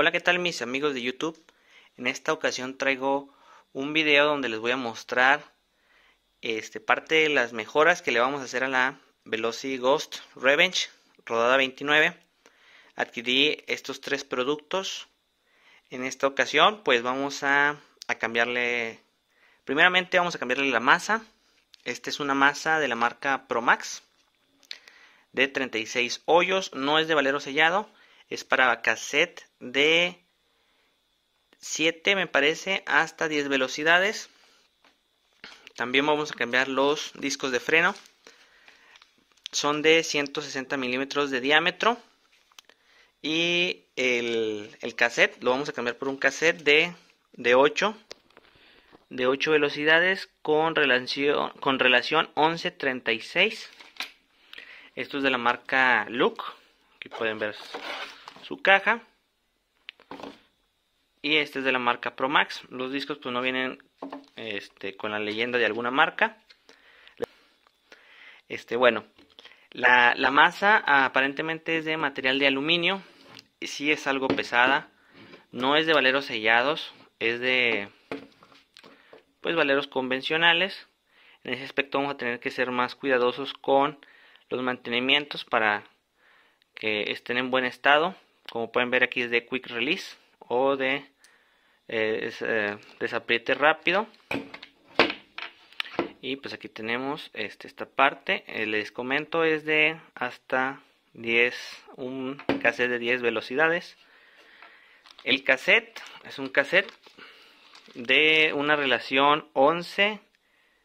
Hola, ¿qué tal mis amigos de YouTube? En esta ocasión traigo un video donde les voy a mostrar este, parte de las mejoras que le vamos a hacer a la Velocity Ghost Revenge rodada 29. Adquirí estos tres productos. En esta ocasión pues vamos a, a cambiarle... Primeramente vamos a cambiarle la masa. Esta es una masa de la marca Promax de 36 hoyos. No es de valero sellado es para cassette de 7, me parece, hasta 10 velocidades. También vamos a cambiar los discos de freno. Son de 160 milímetros de diámetro. Y el, cassette lo vamos a cambiar por un cassette de, 8 de 8 velocidades con relación, con relación 1136. Esto es de la marca Look, que pueden ver su caja. Y este es de la marca Max Los discos pues no vienen este, con la leyenda de alguna marca. Este, bueno, la, masa aparentemente es de material de aluminio. Y sí es algo pesada. No es de valeros sellados, es de pues valeros convencionales. En ese aspecto vamos a tener que ser más cuidadosos con los mantenimientos para que estén en buen estado como pueden ver aquí es de quick release o de eh, eh, desapriete rápido y pues aquí tenemos este, esta parte eh, les comento es de hasta 10 un cassette de 10 velocidades el cassette es un cassette de una relación 11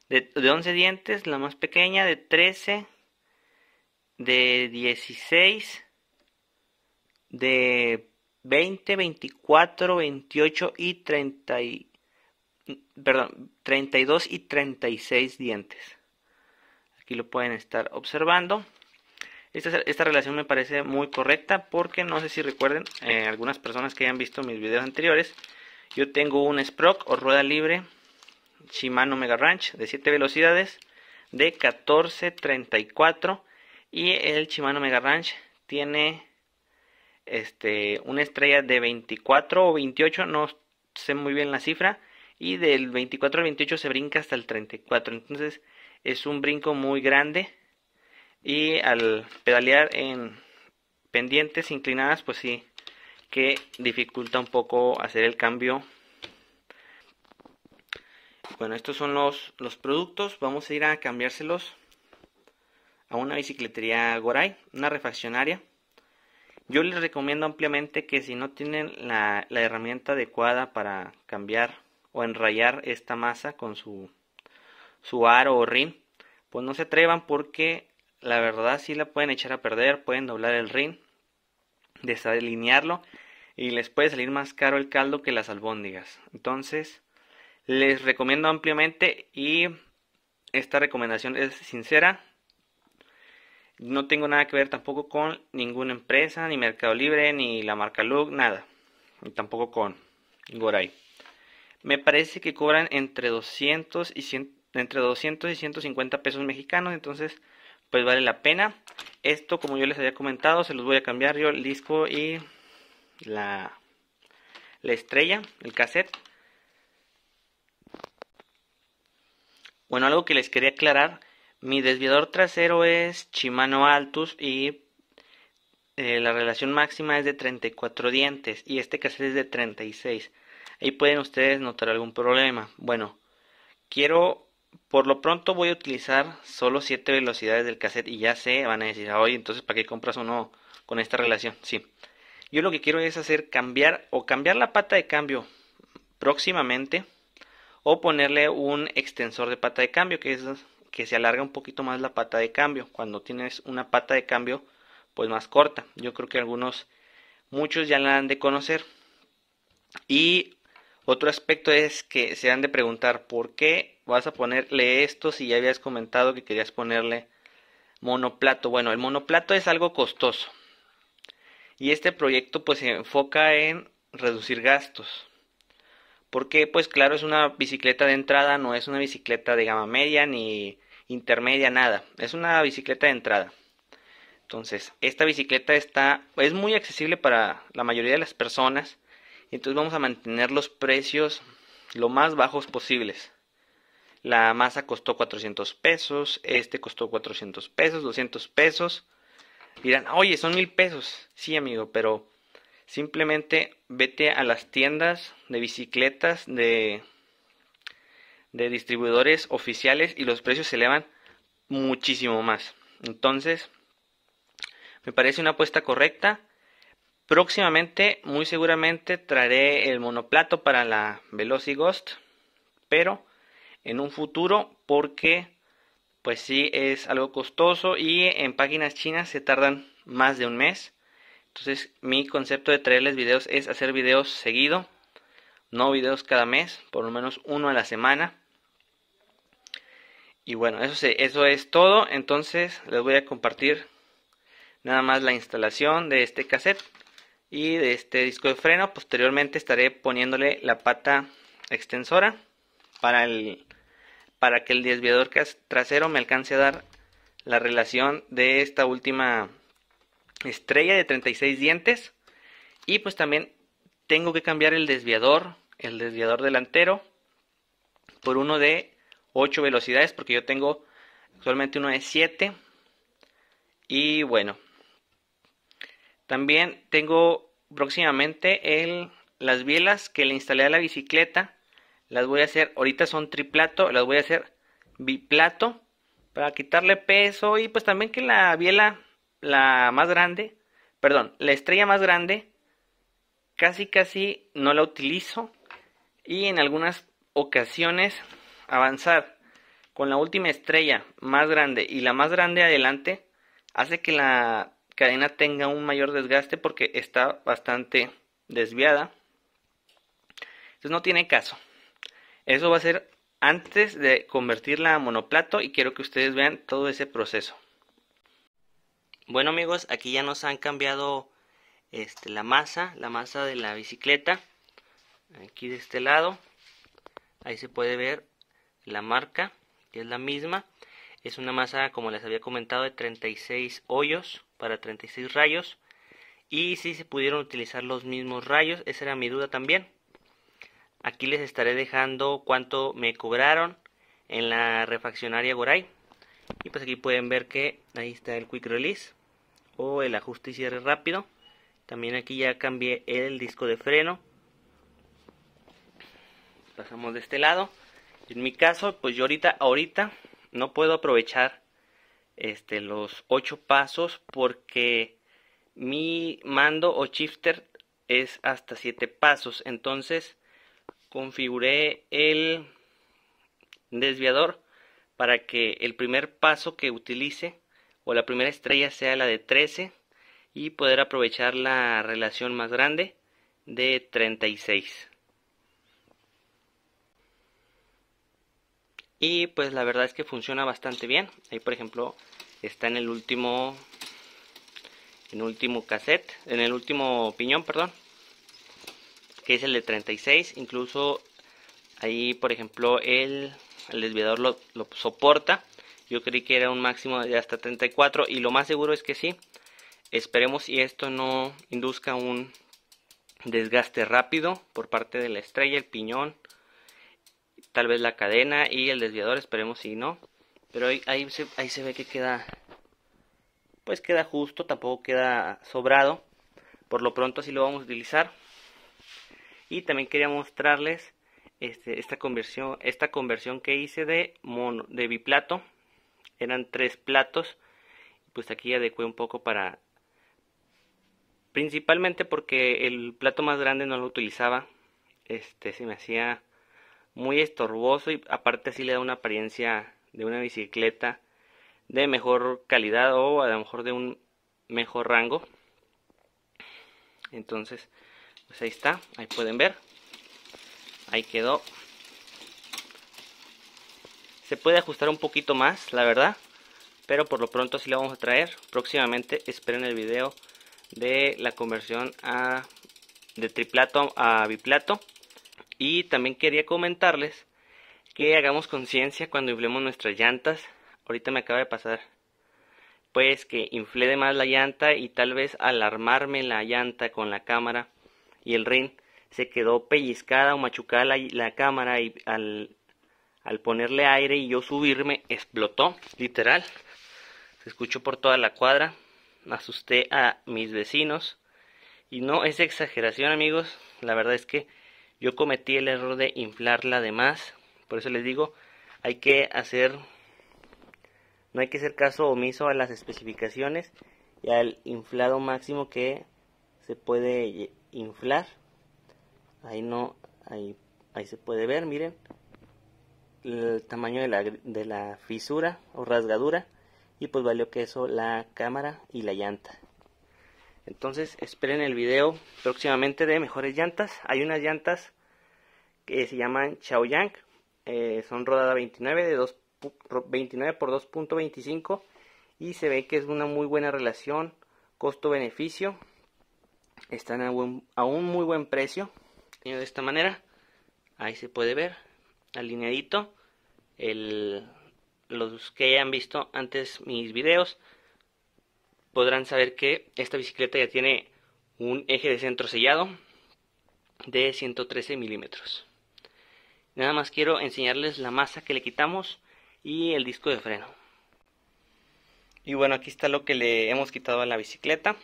de, de 11 dientes la más pequeña de 13 de 16 de 20, 24, 28 y 30 perdón, 32 y 36 dientes. Aquí lo pueden estar observando. Esta, esta relación me parece muy correcta porque no sé si recuerden, eh, algunas personas que hayan visto mis videos anteriores, yo tengo un Sprock o rueda libre Shimano Mega Ranch de 7 velocidades de 14, 34 y el Shimano Mega Ranch tiene este, una estrella de 24 o 28, no sé muy bien la cifra, y del 24 al 28 se brinca hasta el 34. Entonces es un brinco muy grande y al pedalear en pendientes inclinadas, pues sí, que dificulta un poco hacer el cambio. Bueno, estos son los, los productos. Vamos a ir a cambiárselos a una bicicletería Goray, una refaccionaria. Yo les recomiendo ampliamente que si no tienen la, herramienta adecuada para cambiar o enrayar esta masa con su, su aro o rin, pues no se atrevan porque la verdad sí la pueden echar a perder, pueden doblar el rin, desalinearlo y les puede salir más caro el caldo que las albóndigas. Entonces, les recomiendo ampliamente y esta recomendación es sincera, no tengo nada que ver tampoco con ninguna empresa, ni Mercado Libre, ni la marca Look, nada. Y tampoco con Goray. Me parece que cobran entre 200 y entre 200 y 150 pesos mexicanos, entonces pues vale la pena. Esto, como yo les había comentado, se los voy a cambiar yo el disco y la, la estrella, el cassette. Bueno, algo que les quería aclarar mi desviador trasero es Shimano Altus y eh, la relación máxima es de 34 dientes y este cassette es de 36. Ahí pueden ustedes notar algún problema. Bueno, quiero, por lo pronto voy a utilizar solo 7 velocidades del cassette y ya sé, van a decir, oye, entonces ¿para qué compras uno con esta relación? Sí. Yo lo que quiero es hacer cambiar o cambiar la pata de cambio próximamente o ponerle un extensor de pata de cambio que es que se alarga un poquito más la pata de cambio. Cuando tienes una pata de cambio, pues más corta. Yo creo que algunos, muchos ya la han de conocer. Y otro aspecto es que se han de preguntar por qué vas a ponerle esto si ya habías comentado que querías ponerle monoplato. Bueno, el monoplato es algo costoso. Y este proyecto pues se enfoca en reducir gastos. Porque pues claro, es una bicicleta de entrada, no es una bicicleta de gama media ni intermedia, nada. Es una bicicleta de entrada. Entonces, esta bicicleta está, es muy accesible para la mayoría de las personas. Entonces vamos a mantener los precios lo más bajos posibles. La masa costó 400 pesos, este costó 400 pesos, 200 pesos. Dirán, oye, son mil pesos. Sí, amigo, pero simplemente vete a las tiendas de bicicletas de de distribuidores oficiales y los precios se elevan muchísimo más. Entonces, me parece una apuesta correcta. Próximamente, muy seguramente, traeré el monoplato para la Velocighost, pero en un futuro porque pues sí es algo costoso y en páginas chinas se tardan más de un mes. Entonces mi concepto de traerles videos es hacer videos seguido, no videos cada mes, por lo menos uno a la semana. Y bueno, eso, eso es todo. Entonces les voy a compartir nada más la instalación de este cassette y de este disco de freno. Posteriormente estaré poniéndole la pata extensora para, el, para que el desviador trasero me alcance a dar la relación de esta última estrella de 36 dientes. Y pues también tengo que cambiar el desviador, el desviador delantero, por uno de 8 velocidades porque yo tengo actualmente uno de 7 y bueno también tengo próximamente el, las bielas que le instalé a la bicicleta las voy a hacer ahorita son triplato las voy a hacer biplato para quitarle peso y pues también que la biela la más grande perdón la estrella más grande casi casi no la utilizo y en algunas ocasiones Avanzar con la última estrella más grande y la más grande adelante hace que la cadena tenga un mayor desgaste porque está bastante desviada. Entonces no tiene caso. Eso va a ser antes de convertirla a monoplato y quiero que ustedes vean todo ese proceso. Bueno amigos, aquí ya nos han cambiado este, la masa, la masa de la bicicleta. Aquí de este lado, ahí se puede ver la marca, que es la misma. Es una masa, como les había comentado, de 36 hoyos para 36 rayos. Y si se pudieron utilizar los mismos rayos, esa era mi duda también. Aquí les estaré dejando cuánto me cobraron en la refaccionaria Goray. Y pues aquí pueden ver que ahí está el quick release o el ajuste y cierre rápido. También aquí ya cambié el disco de freno. Pasamos de este lado. En mi caso, pues yo ahorita, ahorita no puedo aprovechar este, los ocho pasos porque mi mando o shifter es hasta siete pasos. Entonces configuré el desviador para que el primer paso que utilice o la primera estrella sea la de 13 y poder aprovechar la relación más grande de 36. Y pues la verdad es que funciona bastante bien. Ahí por ejemplo está en el último en último cassette, en el último piñón, perdón, que es el de 36, incluso ahí por ejemplo el, desviador lo, lo, soporta, yo creí que era un máximo de hasta 34 y lo más seguro es que sí, esperemos y esto no induzca un desgaste rápido por parte de la estrella, el piñón tal vez la cadena y el desviador, esperemos si no. Pero ahí, ahí, se, ve que queda, pues queda justo, tampoco queda sobrado. Por lo pronto así lo vamos a utilizar. Y también quería mostrarles este, esta, conversión, esta conversión que hice de, mono, de biplato. Eran tres platos. Pues aquí adecué un poco para... Principalmente porque el plato más grande no lo utilizaba. Este se me hacía muy estorboso y aparte sí le da una apariencia de una bicicleta de mejor calidad o a lo mejor de un mejor rango. Entonces, pues ahí está, ahí pueden ver. Ahí quedó. Se puede ajustar un poquito más, la verdad. Pero por lo pronto sí la vamos a traer. Próximamente esperen el video de la conversión de triplato a biplato y también quería comentarles que hagamos conciencia cuando inflemos nuestras llantas. Ahorita me acaba de pasar pues que inflé de más la llanta y tal vez al armarme la llanta con la cámara y el ring se quedó pellizcada o machucada la, la cámara y al, al ponerle aire y yo subirme explotó, literal. Se escuchó por toda la cuadra, asusté a mis vecinos y no es exageración amigos, la verdad es que yo cometí el error de inflarla de más. Por eso les digo, hay que hacer, no hay que hacer caso omiso a las especificaciones y al inflado máximo que se puede inflar. Ahí no, ahí, se puede ver, miren, el tamaño de la, de la fisura o rasgadura y pues valió que eso la cámara y la llanta. Entonces esperen el video próximamente de mejores llantas. Hay unas llantas que se llaman Chaoyang, yang eh, son rodada 29 de 2, 29 por 2.25 y se ve que es una muy buena relación costo-beneficio. Están a, un muy buen precio. De esta manera, ahí se puede ver alineadito el, los que hayan visto antes mis videos podrán saber que esta bicicleta ya tiene un eje de centro sellado de 113 milímetros. Nada más quiero enseñarles la masa que le quitamos y el disco de freno. Y bueno, aquí está lo que le hemos quitado a la bicicleta.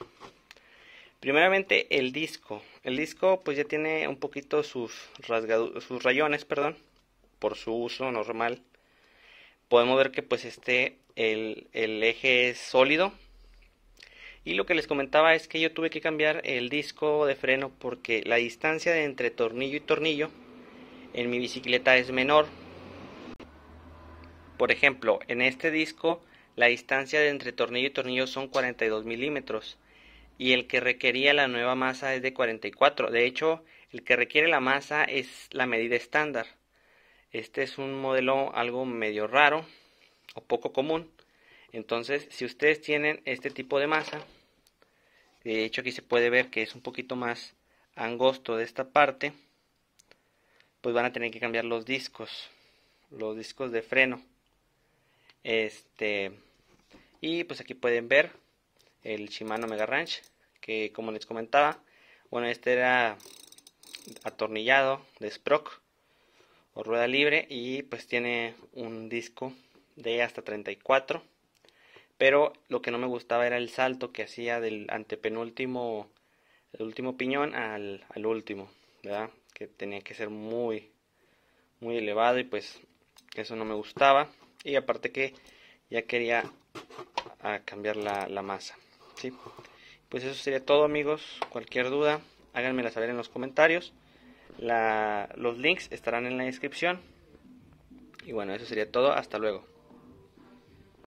Primeramente el disco. El disco pues ya tiene un poquito sus, sus rayones, perdón, por su uso normal. Podemos ver que pues este, el, el eje es sólido, y lo que les comentaba es que yo tuve que cambiar el disco de freno porque la distancia entre tornillo y tornillo en mi bicicleta es menor. Por ejemplo, en este disco la distancia de entre tornillo y tornillo son 42 milímetros y el que requería la nueva masa es de 44. De hecho, el que requiere la masa es la medida estándar. Este es un modelo algo medio raro o poco común. Entonces, si ustedes tienen este tipo de masa, de hecho aquí se puede ver que es un poquito más angosto de esta parte. Pues van a tener que cambiar los discos. Los discos de freno. Este. Y pues aquí pueden ver el Shimano Mega Ranch. Que como les comentaba. Bueno, este era atornillado de Sprock o rueda libre y pues tiene un disco de hasta 34 pero lo que no me gustaba era el salto que hacía del antepenúltimo, el último piñón al, último, ¿verdad? Que tenía que ser muy, muy elevado y pues eso no me gustaba. Y aparte que ya quería ah, cambiar la, masa, ¿sí? Pues eso sería todo amigos, cualquier duda háganmela saber en los comentarios. los links estarán en la descripción. Y bueno, eso sería todo. Hasta luego.